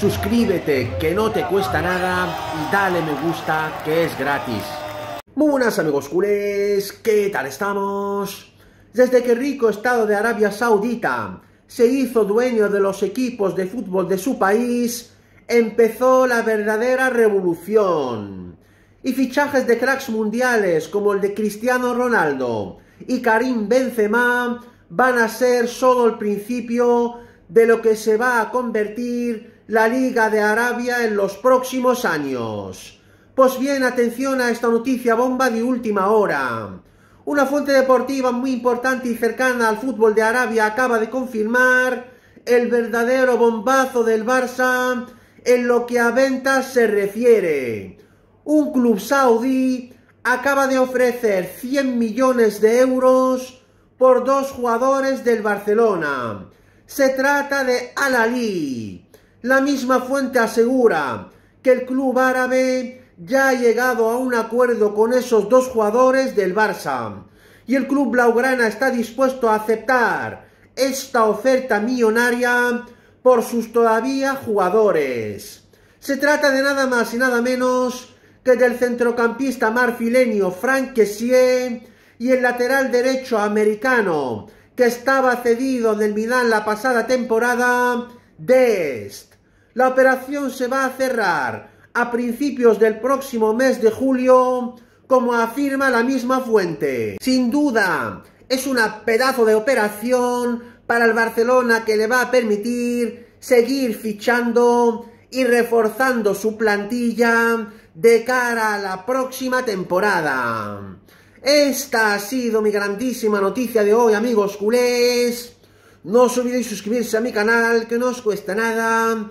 suscríbete que no te cuesta nada y dale me gusta que es gratis. Muy buenas amigos culés, ¿qué tal estamos? Desde que el rico Estado de Arabia Saudita se hizo dueño de los equipos de fútbol de su país, empezó la verdadera revolución. Y fichajes de cracks mundiales como el de Cristiano Ronaldo y Karim Benzema van a ser solo el principio de lo que se va a convertir la Liga de Arabia en los próximos años. Pues bien, atención a esta noticia bomba de última hora. Una fuente deportiva muy importante y cercana al fútbol de Arabia acaba de confirmar el verdadero bombazo del Barça en lo que a ventas se refiere. Un club saudí acaba de ofrecer 100 millones de euros por dos jugadores del Barcelona. Se trata de Al-Ali, la misma fuente asegura que el club árabe ya ha llegado a un acuerdo con esos dos jugadores del Barça y el club blaugrana está dispuesto a aceptar esta oferta millonaria por sus todavía jugadores. Se trata de nada más y nada menos que del centrocampista marfilenio Frank Kessier y el lateral derecho americano que estaba cedido del Milán la pasada temporada, Dest. La operación se va a cerrar a principios del próximo mes de julio, como afirma la misma fuente. Sin duda, es una pedazo de operación para el Barcelona que le va a permitir seguir fichando y reforzando su plantilla de cara a la próxima temporada. Esta ha sido mi grandísima noticia de hoy, amigos culés. No os olvidéis suscribirse a mi canal, que no os cuesta nada